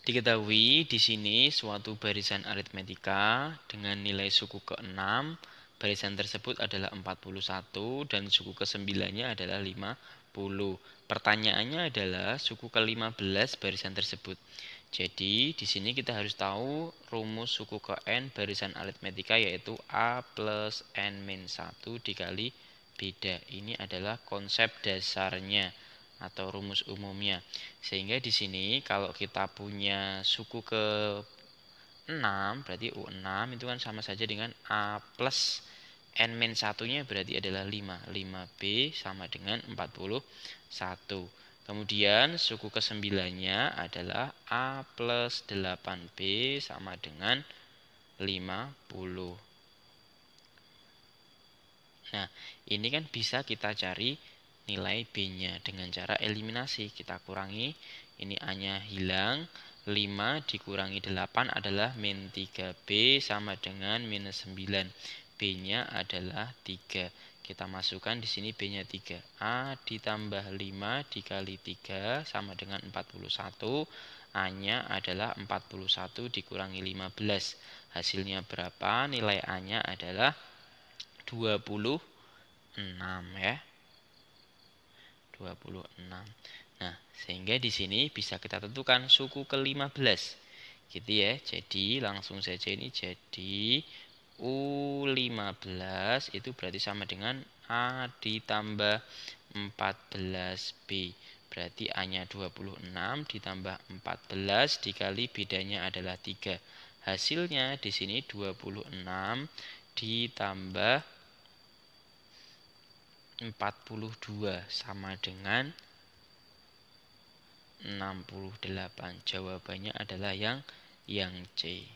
Diketahui di sini suatu barisan aritmetika dengan nilai suku ke-6, barisan tersebut adalah 41 dan suku ke-9-nya adalah 50. Pertanyaannya adalah suku ke-15 barisan tersebut. Jadi di sini kita harus tahu rumus suku ke N barisan aritmetika yaitu A plus N min satu dikali beda. Ini adalah konsep dasarnya atau rumus umumnya. Sehingga di sini kalau kita punya suku ke 6 berarti U6 itu kan sama saja dengan A plus N min satunya berarti adalah 5. 5B sama dengan 41. Kemudian suku ke 9-nya adalah A plus 8B sama dengan 50. Nah, ini kan bisa kita cari nilai B-nya dengan cara eliminasi. Kita kurangi, ini A-nya hilang, 5 dikurangi 8 adalah min 3B sama dengan minus 9. B-nya adalah 3. Kita masukkan di sini B-nya 3. A ditambah 5 dikali 3 sama dengan 41. A-nya adalah 41 dikurangi 15. Hasilnya berapa? Nilai A-nya adalah 26 ya. 26. Nah, sehingga di sini bisa kita tentukan suku ke-15. Gitu ya. Jadi langsung saja ini jadi U15 itu berarti sama dengan A ditambah 14B. Berarti A-nya 26 ditambah 14 dikali bedanya adalah 3. Hasilnya di sini 26 ditambah empat puluh dua sama dengan enam puluh delapan Jawabannya adalah yang yang C.